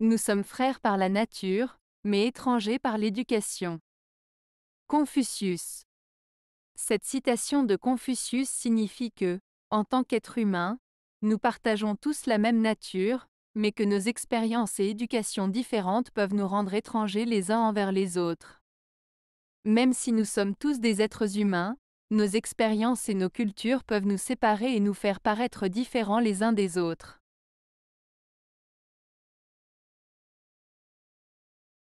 Nous sommes frères par la nature, mais étrangers par l'éducation. Confucius. Cette citation de Confucius signifie que, en tant qu'êtres humains, nous partageons tous la même nature, mais que nos expériences et éducations différentes peuvent nous rendre étrangers les uns envers les autres. Même si nous sommes tous des êtres humains, nos expériences et nos cultures peuvent nous séparer et nous faire paraître différents les uns des autres.